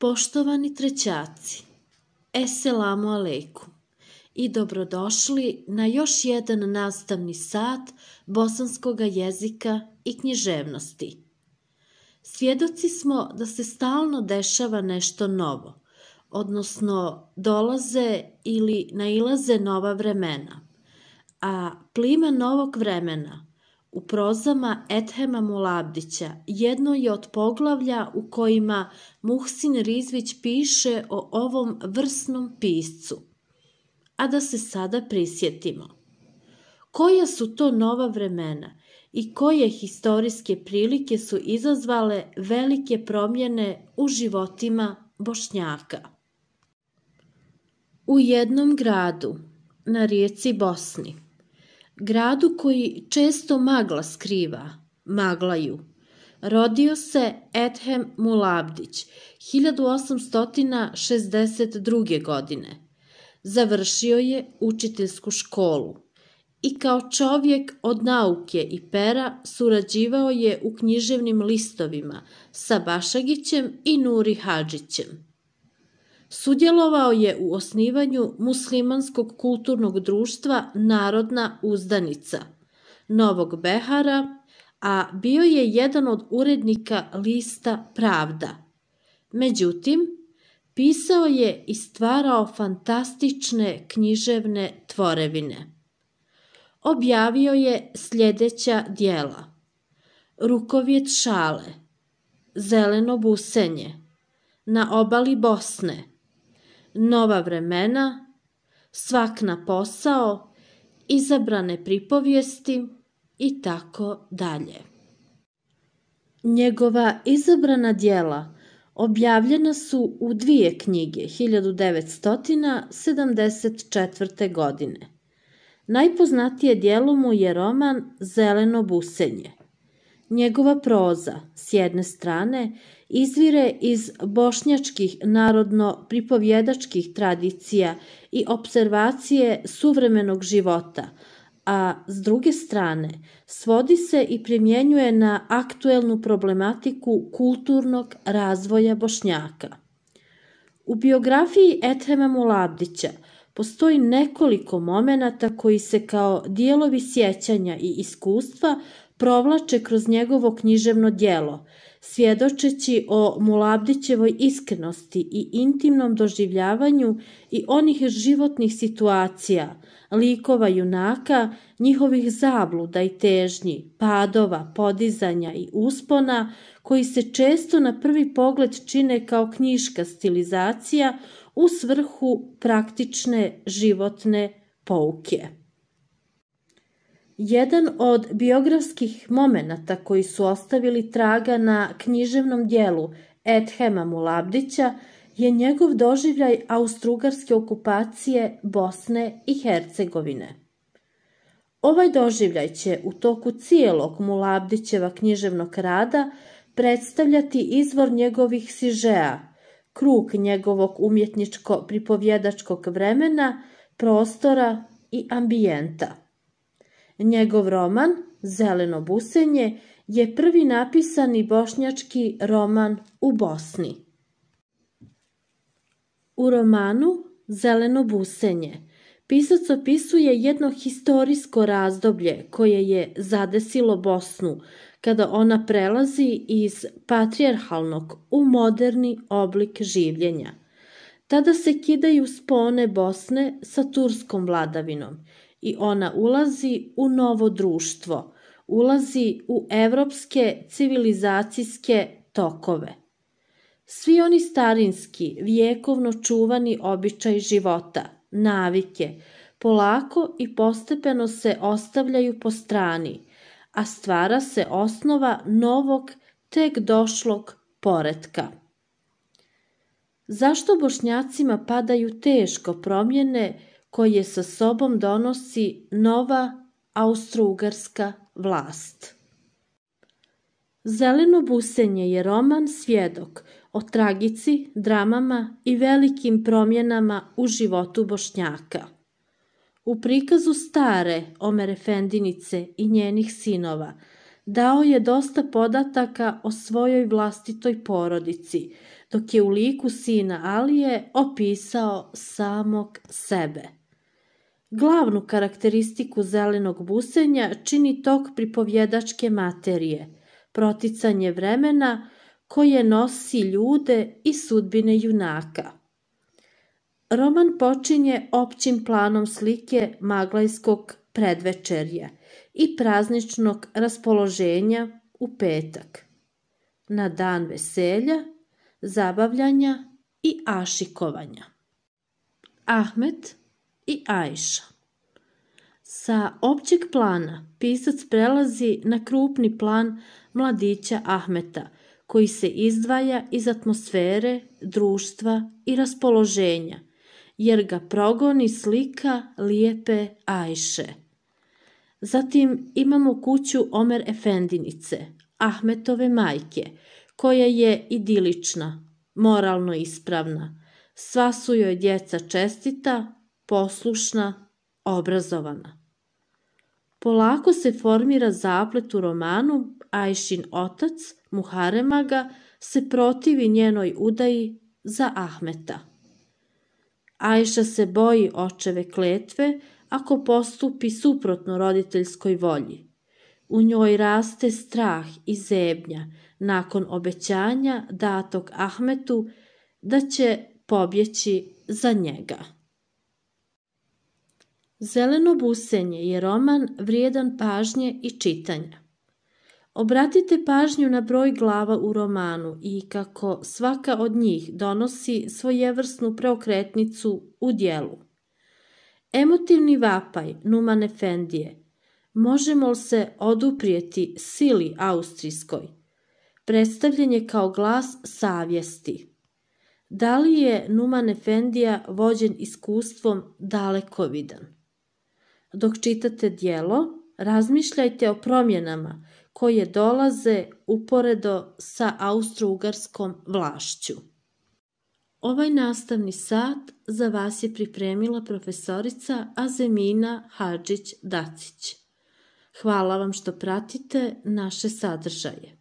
Poštovani trećaci, eselamu alejkum i dobrodošli na još jedan nastavni sat bosanskog jezika i književnosti. Svjedoci smo da se stalno dešava nešto novo, odnosno dolaze ili nailaze nova vremena. A plima novog vremena u prozama Ethema Mulabdića jedno je od poglavlja u kojima Muhsin Rizvić piše o ovom vrsnom piscu a da se sada prisjetimo. Koja su to nova vremena i koje historijske prilike su izazvale velike promjene u životima Bošnjaka? U jednom gradu, na rijeci Bosni, gradu koji često magla skriva, maglaju, rodio se Ethem Mulabdić 1862. godine – završio je učiteljsku školu i kao čovjek od nauke i pera surađivao je u književnim listovima sa Bašagićem i Nuri Hadžićem. Sudjelovao je u osnivanju muslimanskog kulturnog društva Narodna uzdanica Novog Behara, a bio je jedan od urednika lista Pravda. Međutim, Pisao je i stvarao fantastične književne tvorevine. Objavio je sljedeća dijela. Rukovjet šale, Zeleno busenje, Na obali Bosne, Nova vremena, Svak na posao, Izabrane pripovijesti i tako dalje. Njegova izabrana dijela – objavljena su u dvije knjige 1974. godine. Najpoznatije dijelo mu je roman Zeleno busenje. Njegova proza, s jedne strane, izvire iz bošnjačkih narodno-pripovjedačkih tradicija i observacije suvremenog života – a s druge strane svodi se i primjenjuje na aktuelnu problematiku kulturnog razvoja Bošnjaka. U biografiji Ethema Mulabdića postoji nekoliko momenata koji se kao dijelovi sjećanja i iskustva provlače kroz njegovo književno dijelo – svjedočeći o Mulabdićevoj iskrenosti i intimnom doživljavanju i onih životnih situacija, likova junaka, njihovih zabluda i težnji, padova, podizanja i uspona, koji se često na prvi pogled čine kao knjiška stilizacija u svrhu praktične životne pouke jedan od biografskih momenata koji su ostavili traga na književnom dijelu Edhema Mulabdića je njegov doživljaj austrugarske okupacije Bosne i Hercegovine. Ovaj doživljaj će u toku cijelog Mulabdićeva književnog rada predstavljati izvor njegovih sižeja, krug njegovog umjetničko-pripovjedačkog vremena, prostora i ambijenta. Njegov roman Zeleno busenje je prvi napisani bošnjački roman u Bosni. U romanu Zeleno busenje pisac opisuje jedno historijsko razdoblje koje je zadesilo Bosnu, kada ona prelazi iz patrijarhalnog u moderni oblik življenja. Tada se kidaju spone Bosne sa turskom vladavinom i ona ulazi u novo društvo, ulazi u evropske civilizacijske tokove. Svi oni starinski, vijekovno čuvani običaj života, navike, polako i postepeno se ostavljaju po strani, a stvara se osnova novog, tek došlog poretka. Zašto bošnjacima padaju teško promjene koje sa sobom donosi nova austrougarska vlast. Zeleno busenje je roman svjedok o tragici, dramama i velikim promjenama u životu Bošnjaka. U prikazu stare Omer Efendinice i njenih sinova dao je dosta podataka o svojoj vlastitoj porodici, dok je u liku sina Alije opisao samog sebe. Glavnu karakteristiku zelenog busenja čini tok pripovjedačke materije, proticanje vremena koje nosi ljude i sudbine junaka. Roman počinje općim planom slike maglajskog predvečerja i prazničnog raspoloženja u petak, na dan veselja, zabavljanja i ašikovanja. Ahmet i Ajša. Sa općeg plana pisac prelazi na krupni plan mladića Ahmeta, koji se izdvaja iz atmosfere, društva i raspoloženja, jer ga progoni slika lijepe Ajše. Zatim imamo kuću Omer Efendinice, Ahmetove majke, koja je idilična, moralno ispravna. Sva su joj djeca čestita, poslušna, obrazovana. Polako se formira zaplet u romanu, Ajšin otac, Muharemaga, se protivi njenoj udaji za Ahmeta. Ajša se boji očeve kletve ako postupi suprotno roditeljskoj volji. U njoj raste strah i zebnja nakon obećanja datog Ahmetu da će pobjeći za njega. Zeleno busenje je roman vrijedan pažnje i čitanja. Obratite pažnju na broj glava u romanu i kako svaka od njih donosi svojevrsnu preokretnicu u dijelu. Emotivni vapaj Numan Efendije Možemo li se oduprijeti sili austrijskoj? Predstavljen je kao glas savjesti. Da li je Numan Efendija vođen iskustvom dalekovidan? Dok čitate dijelo, razmišljajte o promjenama koje dolaze uporedo sa austrougarskom vlašću. Ovaj nastavni sat za vas je pripremila profesorica Azemina Hadžić-Dacić. Hvala vam što pratite naše sadržaje.